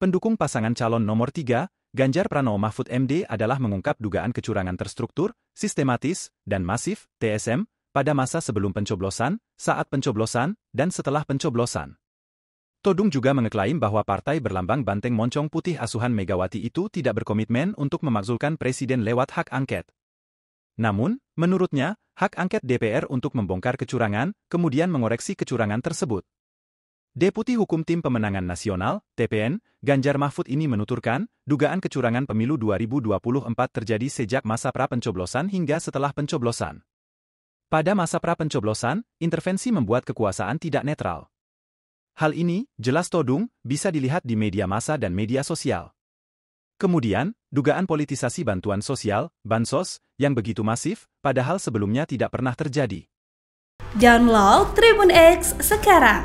pendukung pasangan calon nomor tiga, Ganjar Pranowo Mahfud MD adalah mengungkap dugaan kecurangan terstruktur, sistematis, dan masif, TSM, pada masa sebelum pencoblosan, saat pencoblosan, dan setelah pencoblosan. Todung juga mengeklaim bahwa partai berlambang banteng moncong putih asuhan Megawati itu tidak berkomitmen untuk memakzulkan presiden lewat hak angket. Namun, menurutnya, hak angket DPR untuk membongkar kecurangan, kemudian mengoreksi kecurangan tersebut. Deputi Hukum Tim Pemenangan Nasional, TPN, Ganjar Mahfud ini menuturkan, dugaan kecurangan pemilu 2024 terjadi sejak masa pra-pencoblosan hingga setelah pencoblosan. Pada masa pra-pencoblosan, intervensi membuat kekuasaan tidak netral. Hal ini, jelas todung, bisa dilihat di media massa dan media sosial. Kemudian, dugaan politisasi bantuan sosial, bansos, yang begitu masif, padahal sebelumnya tidak pernah terjadi. Download Tribun X sekarang